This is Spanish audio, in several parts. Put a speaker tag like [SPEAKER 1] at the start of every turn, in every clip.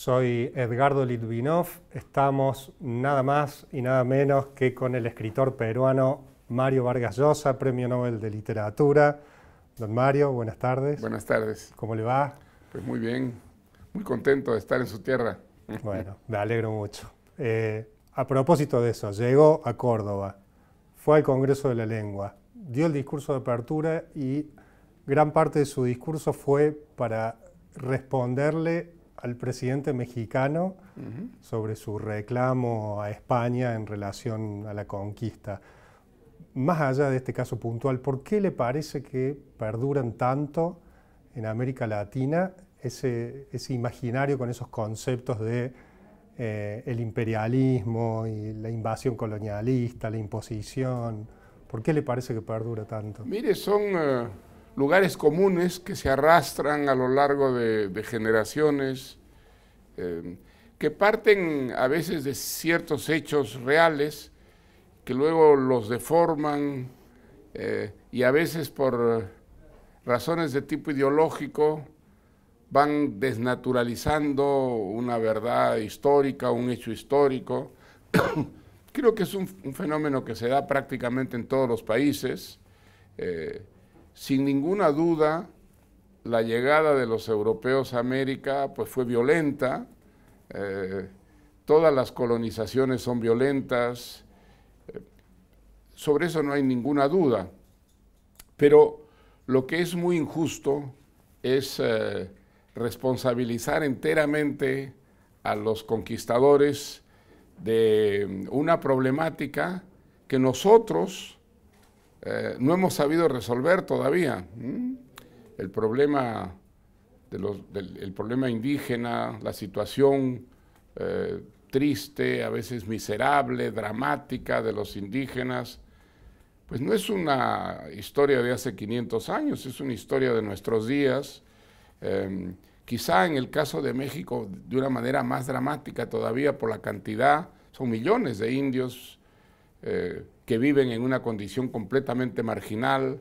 [SPEAKER 1] Soy Edgardo Litvinov, estamos nada más y nada menos que con el escritor peruano Mario Vargas Llosa, Premio Nobel de Literatura. Don Mario, buenas tardes. Buenas tardes. ¿Cómo le va?
[SPEAKER 2] Pues muy bien, muy contento de estar en su tierra. Bueno, me alegro mucho.
[SPEAKER 1] Eh, a propósito de eso, llegó a Córdoba, fue al Congreso de la Lengua, dio el discurso de apertura y gran parte de su discurso fue para responderle al presidente mexicano sobre su reclamo a España en relación a la conquista. Más allá de este caso puntual, ¿por qué le parece que perduran tanto en América Latina ese, imaginario con esos conceptos de eh, el imperialismo y la invasión colonialista, la imposición? ¿Por qué le parece que perdura tanto?
[SPEAKER 2] Mire, son... Eh, lugares comunes que se arrastran a lo largo de, generaciones, eh, que parten a veces de ciertos hechos reales, que luego los deforman eh, y a veces por razones de tipo ideológico van desnaturalizando una verdad histórica, un hecho histórico. Creo que es un, fenómeno que se da prácticamente en todos los países. Eh, sin ninguna duda, la llegada de los europeos a América pues, fue violenta, eh, todas las colonizaciones son violentas, eh, sobre eso no hay ninguna duda, pero lo que es muy injusto es eh, responsabilizar enteramente a los conquistadores de mm, una problemática que nosotros eh, no hemos sabido resolver todavía. El problema, del, problema indígena, la situación eh, triste, a veces miserable, dramática de los indígenas, pues no es una historia de hace 500 años, es una historia de nuestros días. Em, quizá en el caso de México de una manera más dramática todavía por la cantidad, son millones de indios eh, que viven en una condición completamente marginal,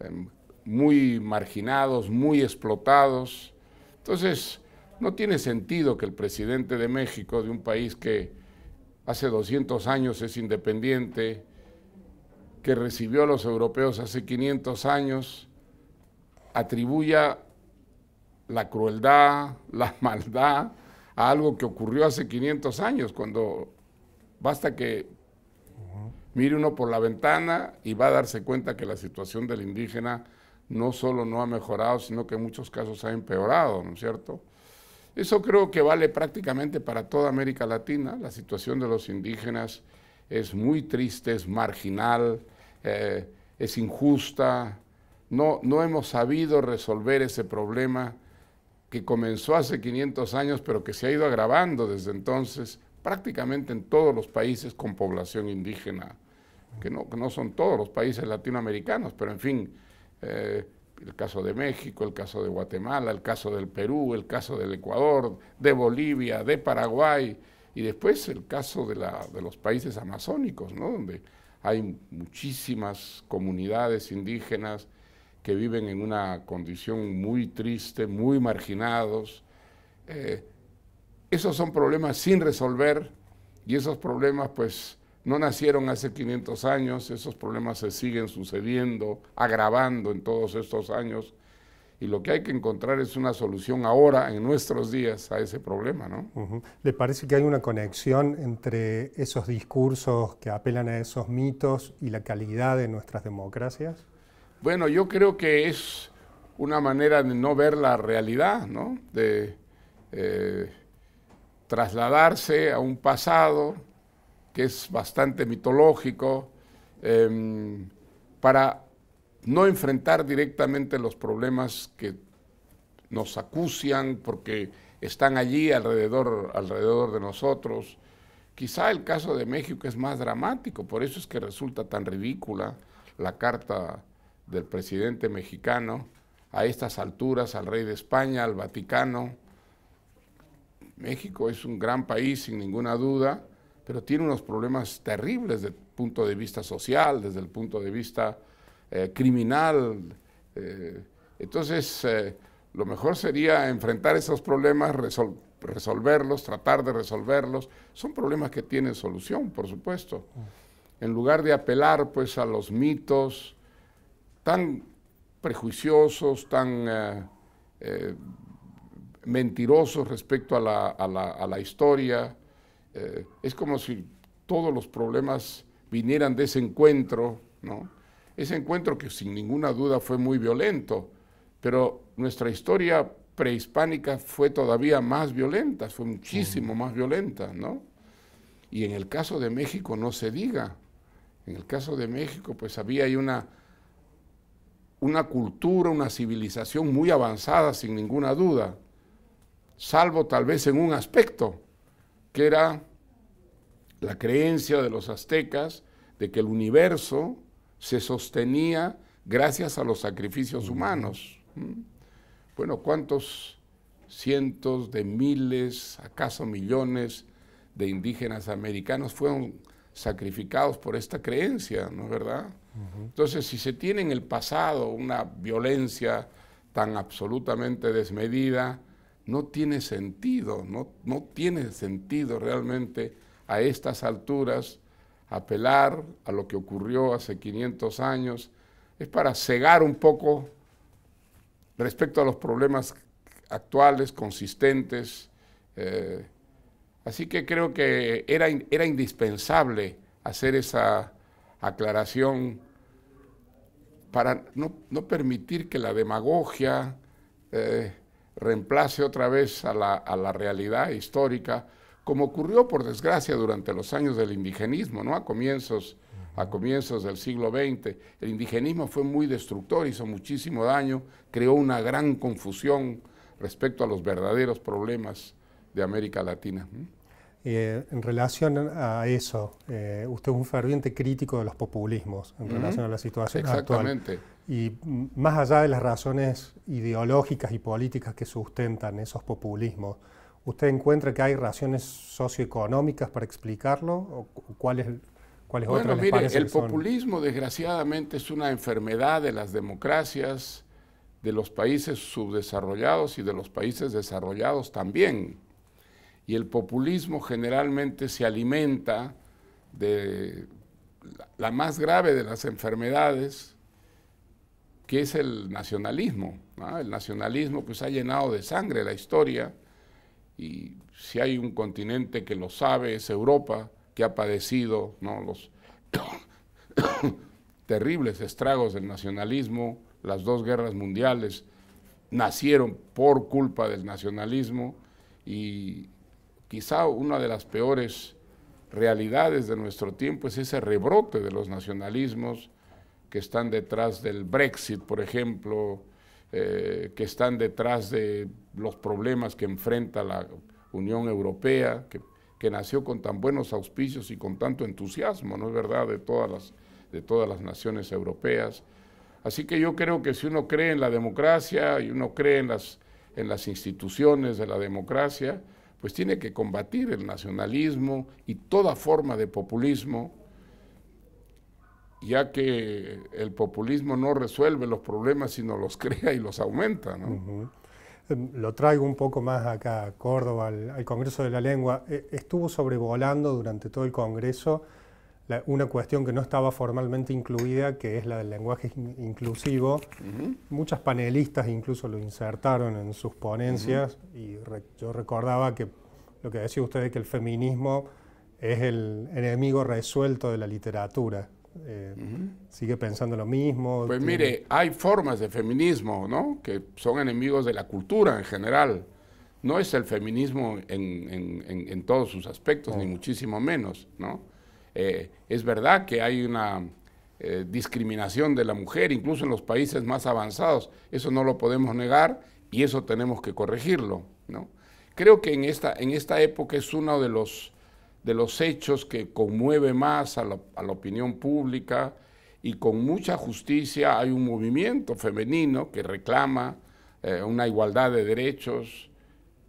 [SPEAKER 2] em, muy marginados, muy explotados. Entonces, no tiene sentido que el presidente de México, de un país que hace 200 años es independiente, que recibió a los europeos hace 500 años, atribuya la crueldad, la maldad a algo que ocurrió hace 500 años, cuando basta que mire uno por la ventana y va a darse cuenta que la situación del indígena no solo no ha mejorado, sino que en muchos casos ha empeorado, ¿no es cierto? Eso creo que vale prácticamente para toda América Latina. La situación de los indígenas es muy triste, es marginal, eh, es injusta. No, no hemos sabido resolver ese problema que comenzó hace 500 años, pero que se ha ido agravando desde entonces prácticamente en todos los países con población indígena que no, son todos los países latinoamericanos, pero en fin, eh, el caso de México, el caso de Guatemala, el caso del Perú, el caso del Ecuador, de Bolivia, de Paraguay, y después el caso de, de los países amazónicos, ¿no? donde hay muchísimas comunidades indígenas que viven en una condición muy triste, muy marginados. Eh, esos son problemas sin resolver y esos problemas pues no nacieron hace 500 años, esos problemas se siguen sucediendo, agravando en todos estos años, y lo que hay que encontrar es una solución ahora, en nuestros días, a ese problema,
[SPEAKER 1] ¿no? ¿Le parece que hay una conexión entre esos discursos que apelan a esos mitos y la calidad de nuestras democracias?
[SPEAKER 2] Bueno, yo creo que es una manera de no ver la realidad, De eh, trasladarse a un pasado que es bastante mitológico, em, para no enfrentar directamente los problemas que nos acucian porque están allí alrededor, alrededor de nosotros. Quizá el caso de México es más dramático, por eso es que resulta tan ridícula la carta del presidente mexicano a estas alturas al rey de España, al Vaticano. México es un gran país, sin ninguna duda, pero tiene unos problemas terribles desde el punto de vista social, desde el punto de vista eh, criminal. Eh, entonces, eh, lo mejor sería enfrentar esos problemas, resolverlos, tratar de resolverlos. Son problemas que tienen solución, por supuesto. En lugar de apelar pues a los mitos tan prejuiciosos, tan mentirosos respecto a la, a la, a la historia, eh, es como si todos los problemas vinieran de ese encuentro, ¿no? Ese encuentro que sin ninguna duda fue muy violento, pero nuestra historia prehispánica fue todavía más violenta, fue muchísimo más violenta, ¿no? Y en el caso de México no se diga. En el caso de México, pues había ahí una, una cultura, una civilización muy avanzada, sin ninguna duda, salvo tal vez en un aspecto, que era la creencia de los aztecas de que el universo se sostenía gracias a los sacrificios humanos. Bueno, ¿cuántos cientos de miles, acaso millones de indígenas americanos fueron sacrificados por esta creencia, ¿no es verdad? Entonces, si se tiene en el pasado una violencia tan absolutamente desmedida, no tiene sentido, no, no tiene sentido realmente a estas alturas apelar a lo que ocurrió hace 500 años, es para cegar un poco respecto a los problemas actuales, consistentes. Eh, así que creo que era, era indispensable hacer esa aclaración para no, permitir que la demagogia eh, reemplace otra vez a la, a la realidad histórica, como ocurrió por desgracia durante los años del indigenismo, ¿no? A comienzos, a comienzos del siglo XX, el indigenismo fue muy destructor, hizo muchísimo daño, creó una gran confusión respecto a los verdaderos problemas de América Latina.
[SPEAKER 1] Eh, en relación a eso, eh, usted es un ferviente crítico de los populismos en relación a la situación actual. Exactamente. Y más allá de las razones ideológicas y políticas que sustentan esos populismos, ¿usted encuentra que hay razones socioeconómicas para explicarlo? ¿O cuáles cuáles bueno, mire, El populismo,
[SPEAKER 2] desgraciadamente, es una enfermedad de las democracias, de los países subdesarrollados y de los países desarrollados también. Y el populismo generalmente se alimenta de la más grave de las enfermedades, que es el nacionalismo. El nacionalismo pues ha llenado de sangre la historia y si hay un continente que lo sabe es Europa, que ha padecido los terribles estragos del nacionalismo, las dos guerras mundiales nacieron por culpa del nacionalismo y quizá una de las peores realidades de nuestro tiempo es ese rebrote de los nacionalismos, que están detrás del Brexit, por ejemplo, eh, que están detrás de los problemas que enfrenta la Unión Europea, que, nació con tan buenos auspicios y con tanto entusiasmo, ¿no es verdad?, de todas, las, de todas las naciones europeas. Así que yo creo que si uno cree en la democracia y uno cree en las, en las instituciones de la democracia, pues tiene que combatir el nacionalismo y toda forma de populismo ya que el populismo no resuelve los problemas, sino los crea y los aumenta. ¿no?
[SPEAKER 1] Em, lo traigo un poco más acá a Córdoba, al, Congreso de la Lengua. E, estuvo sobrevolando durante todo el Congreso una cuestión que no estaba formalmente incluida, que es la del lenguaje inclusivo. Muchas panelistas incluso lo insertaron en sus ponencias y yo recordaba que lo que decía usted es que el feminismo es el enemigo resuelto de la literatura. Eh, sigue pensando lo mismo. Pues mire,
[SPEAKER 2] hay formas de feminismo, Que son enemigos de la cultura en general. No es el feminismo en, en, todos sus aspectos, ni muchísimo menos, ¿no? Eh, es verdad que hay una eh, discriminación de la mujer, incluso en los países más avanzados. Eso no lo podemos negar y eso tenemos que corregirlo, ¿no? Creo que en esta, en esta época es uno de los de los hechos que conmueve más a la, opinión pública y con mucha justicia hay un movimiento femenino que reclama eh, una igualdad de derechos.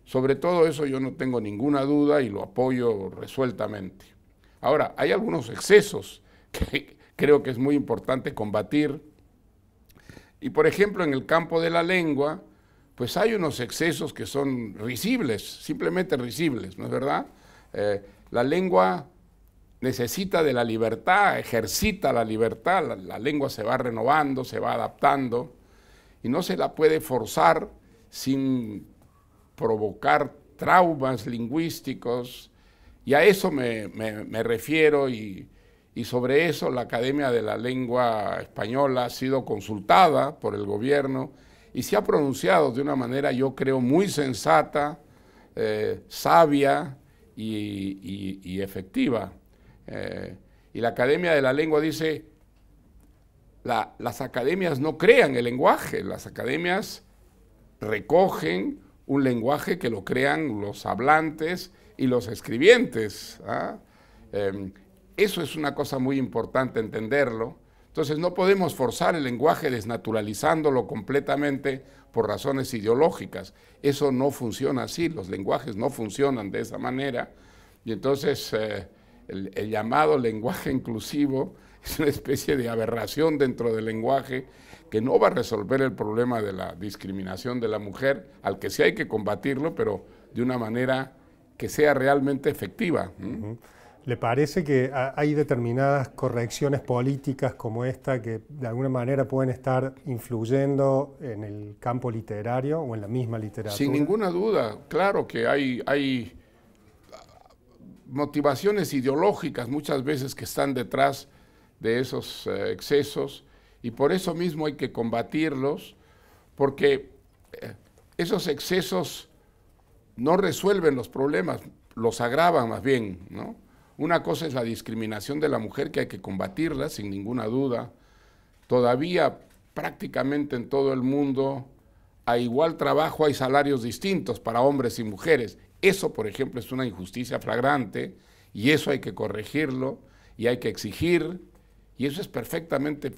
[SPEAKER 2] Sobre todo eso yo no tengo ninguna duda y lo apoyo resueltamente. Ahora, hay algunos excesos que creo que es muy importante combatir. Y por ejemplo, en el campo de la lengua, pues hay unos excesos que son risibles, simplemente risibles, ¿no es verdad? Eh, la lengua necesita de la libertad, ejercita la libertad, la, lengua se va renovando, se va adaptando y no se la puede forzar sin provocar traumas lingüísticos. Y a eso me, refiero y, sobre eso la Academia de la Lengua Española ha sido consultada por el gobierno y se ha pronunciado de una manera, yo creo, muy sensata, eh, sabia, y, efectiva. Eh, y la Academia de la Lengua dice, las academias no crean el lenguaje, las academias recogen un lenguaje que lo crean los hablantes y los escribientes. ¿ah? Em, eso es una cosa muy importante entenderlo entonces no podemos forzar el lenguaje desnaturalizándolo completamente por razones ideológicas. Eso no funciona así, los lenguajes no funcionan de esa manera. Y entonces eh, el, llamado lenguaje inclusivo es una especie de aberración dentro del lenguaje que no va a resolver el problema de la discriminación de la mujer, al que sí hay que combatirlo, pero de una manera que sea realmente efectiva.
[SPEAKER 1] ¿Le parece que hay determinadas correcciones políticas como esta que de alguna manera pueden estar influyendo en el campo literario o en la misma literatura? Sin ninguna
[SPEAKER 2] duda, claro que hay, motivaciones ideológicas muchas veces que están detrás de esos eh, excesos y por eso mismo hay que combatirlos porque eh, esos excesos no resuelven los problemas, los agravan más bien, ¿no? Una cosa es la discriminación de la mujer, que hay que combatirla sin ninguna duda. Todavía prácticamente en todo el mundo a igual trabajo hay salarios distintos para hombres y mujeres. Eso, por ejemplo, es una injusticia flagrante y eso hay que corregirlo y hay que exigir y eso es perfectamente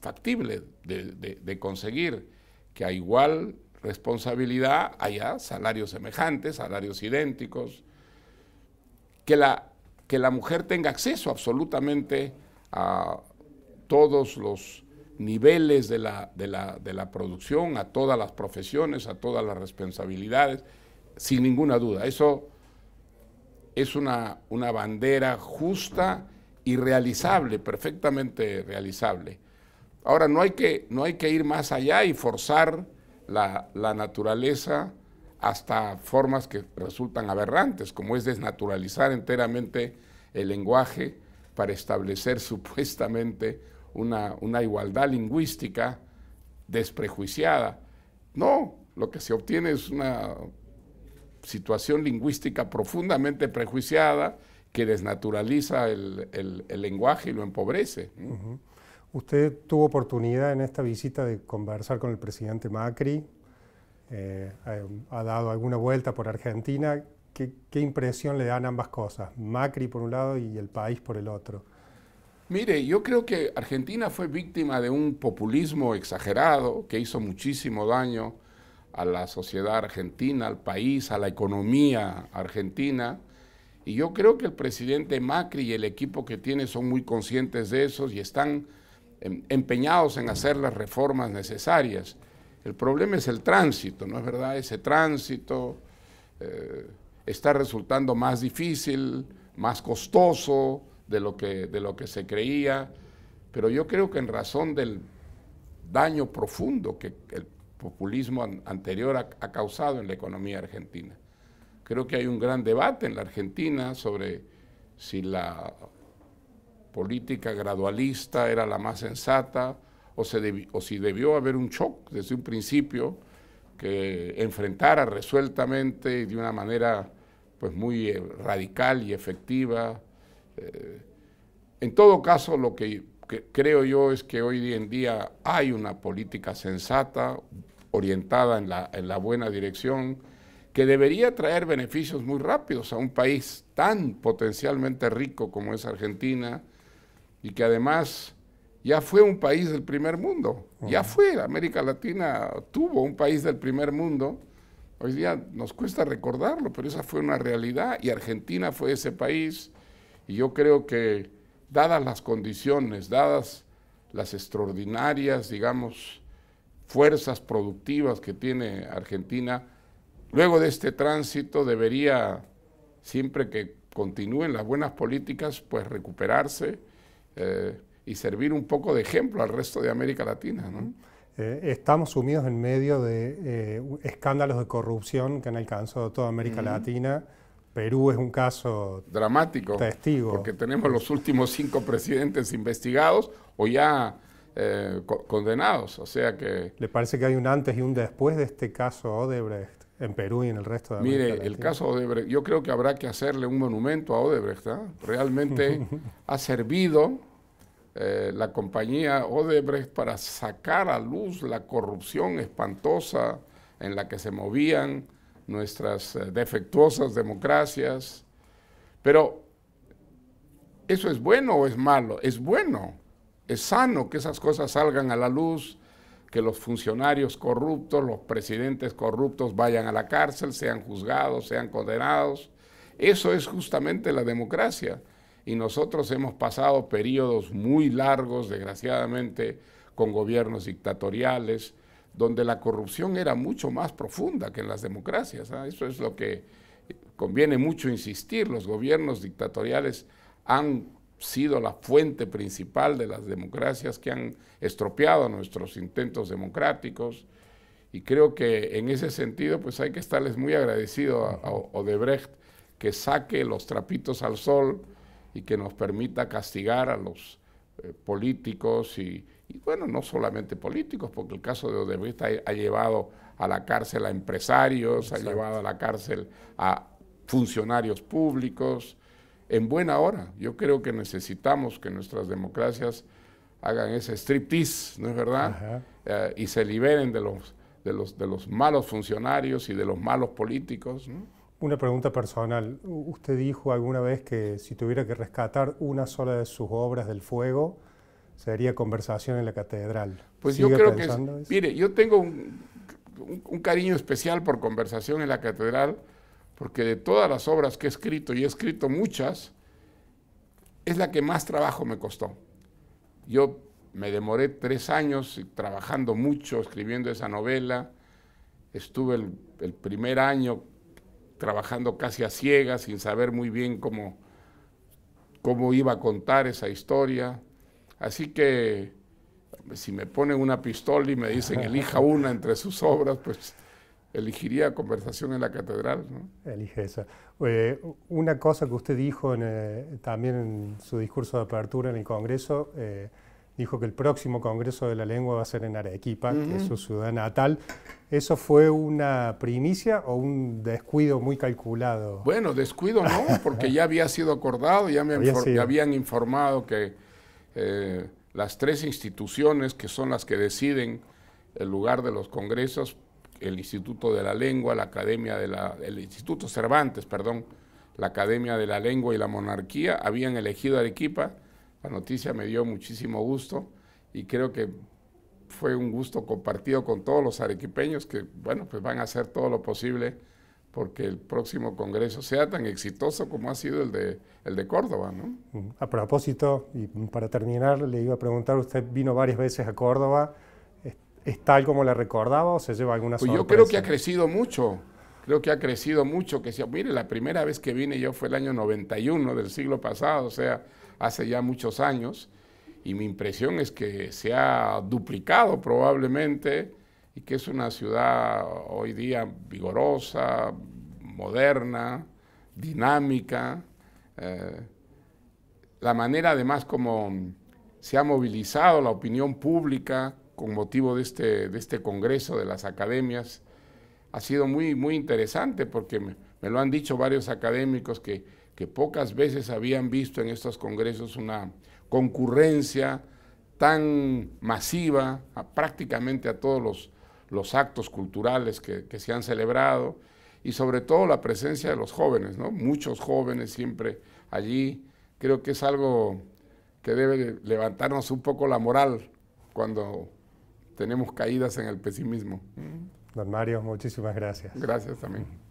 [SPEAKER 2] factible de, conseguir, que a igual responsabilidad haya salarios semejantes, salarios idénticos, que la que la mujer tenga acceso absolutamente a todos los niveles de la, producción, a todas las profesiones, a todas las responsabilidades, sin ninguna duda. Eso es una, bandera justa y realizable, perfectamente realizable. Ahora, no hay que, no hay que ir más allá y forzar la, la naturaleza hasta formas que resultan aberrantes, como es desnaturalizar enteramente el lenguaje para establecer supuestamente una, igualdad lingüística desprejuiciada. No, lo que se obtiene es una situación lingüística profundamente prejuiciada que desnaturaliza el, lenguaje y lo empobrece.
[SPEAKER 1] Usted tuvo oportunidad en esta visita de conversar con el presidente Macri, eh, ha dado alguna vuelta por Argentina. ¿Qué, ¿Qué impresión le dan ambas cosas? Macri por un lado y el país por el otro.
[SPEAKER 2] Mire, yo creo que Argentina fue víctima de un populismo exagerado que hizo muchísimo daño a la sociedad argentina, al país, a la economía argentina. Y yo creo que el presidente Macri y el equipo que tiene son muy conscientes de eso y están em, empeñados en hacer las reformas necesarias. El problema es el tránsito, ¿no es verdad? Ese tránsito eh, está resultando más difícil, más costoso de lo, que, de lo que se creía, pero yo creo que en razón del daño profundo que el populismo anterior ha causado en la economía argentina. Creo que hay un gran debate en la Argentina sobre si la política gradualista era la más sensata o, si debió haber un shock desde un principio que enfrentara resueltamente y de una manera pues muy eh, radical y efectiva. Eh, en todo caso, lo que, creo yo es que hoy en día hay una política sensata, orientada en la, en la buena dirección, que debería traer beneficios muy rápidos a un país tan potencialmente rico como es Argentina y que además ya fue un país del primer mundo. Ya fue, América Latina tuvo un país del primer mundo. Hoy día nos cuesta recordarlo, pero esa fue una realidad y Argentina fue ese país. Y yo creo que dadas las condiciones, dadas las extraordinarias, digamos, fuerzas productivas que tiene Argentina, luego de este tránsito debería, siempre que continúen las buenas políticas, pues recuperarse. Eh, y servir un poco de ejemplo al resto de América Latina.
[SPEAKER 1] Eh, estamos sumidos en medio de eh, escándalos de corrupción que han alcanzado toda América Latina. Perú es un caso dramático, testigo. porque
[SPEAKER 2] tenemos los últimos cinco presidentes investigados o ya eh, condenados. O sea que.
[SPEAKER 1] ¿Le parece que hay un antes y un después de este caso Odebrecht en Perú y en el resto de América Mire, el caso
[SPEAKER 2] Odebrecht, yo creo que habrá que hacerle un monumento a Odebrecht. ¿ah? Realmente ha servido eh, la compañía Odebrecht para sacar a luz la corrupción espantosa en la que se movían nuestras eh, defectuosas democracias. Pero, ¿eso es bueno o es malo? Es bueno, es sano que esas cosas salgan a la luz, que los funcionarios corruptos, los presidentes corruptos vayan a la cárcel, sean juzgados, sean condenados. Eso es justamente la democracia y nosotros hemos pasado periodos muy largos, desgraciadamente, con gobiernos dictatoriales, donde la corrupción era mucho más profunda que en las democracias. ¿ah? Eso es lo que conviene mucho insistir. Los gobiernos dictatoriales han sido la fuente principal de las democracias que han estropeado nuestros intentos democráticos. Y creo que en ese sentido, pues hay que estarles muy agradecido a Odebrecht que saque los trapitos al sol, y que nos permita castigar a los eh, políticos y, bueno, no solamente políticos, porque el caso de Odebrecht ha, llevado a la cárcel a empresarios, ha llevado a la cárcel a funcionarios públicos, en buena hora. Yo creo que necesitamos que nuestras democracias hagan ese striptease, ¿no es verdad? Eh, y se liberen de los, de, los, de los malos funcionarios y de los malos políticos, ¿no?
[SPEAKER 1] Una pregunta personal. Usted dijo alguna vez que si tuviera que rescatar una sola de sus obras del fuego, sería conversación en la catedral. Pues yo creo que...
[SPEAKER 2] mire, yo tengo un, cariño especial por conversación en la catedral, porque de todas las obras que he escrito, y he escrito muchas, es la que más trabajo me costó. Yo me demoré tres años trabajando mucho, escribiendo esa novela. Estuve el primer año trabajando casi a ciegas, sin saber muy bien cómo, cómo iba a contar esa historia. Así que pues, si me ponen una pistola y me dicen elija una entre sus obras, pues elegiría Conversación en la Catedral. ¿no?
[SPEAKER 1] Elige esa. Eh, una cosa que usted dijo en, eh, también en su discurso de apertura en el Congreso, eh, dijo que el próximo Congreso de la Lengua va a ser en Arequipa, que es su ciudad natal. ¿Eso fue una primicia o un descuido muy calculado?
[SPEAKER 2] Bueno, descuido no, porque ya había sido acordado, ya me habían informado que eh, las tres instituciones que son las que deciden el lugar de los congresos, el Instituto de la Lengua, la Academia de el Instituto Cervantes, perdón, la Academia de la Lengua y la Monarquía, habían elegido Arequipa la noticia me dio muchísimo gusto y creo que fue un gusto compartido con todos los arequipeños que, bueno, pues van a hacer todo lo posible porque el próximo Congreso sea tan exitoso como ha sido el de, el de Córdoba. ¿no?
[SPEAKER 1] A propósito, y para terminar, le iba a preguntar, usted vino varias veces a Córdoba, ¿es, tal como la recordaba o se
[SPEAKER 2] lleva alguna pues Yo creo que ha crecido mucho, creo que ha crecido mucho, que sea, mire, la primera vez que vine yo fue el año 91 del siglo pasado, o sea, hace ya muchos años y mi impresión es que se ha duplicado probablemente y que es una ciudad hoy día vigorosa, moderna, dinámica. Eh, la manera además como se ha movilizado la opinión pública con motivo de este, de este Congreso de las Academias ha sido muy, muy interesante porque me lo han dicho varios académicos que que pocas veces habían visto en estos congresos una concurrencia tan masiva a prácticamente a todos los, actos culturales que, se han celebrado y sobre todo la presencia de los jóvenes, muchos jóvenes siempre allí. Creo que es algo que debe levantarnos un poco la moral cuando tenemos caídas en el pesimismo.
[SPEAKER 1] Don Mario, muchísimas gracias. Gracias
[SPEAKER 2] también.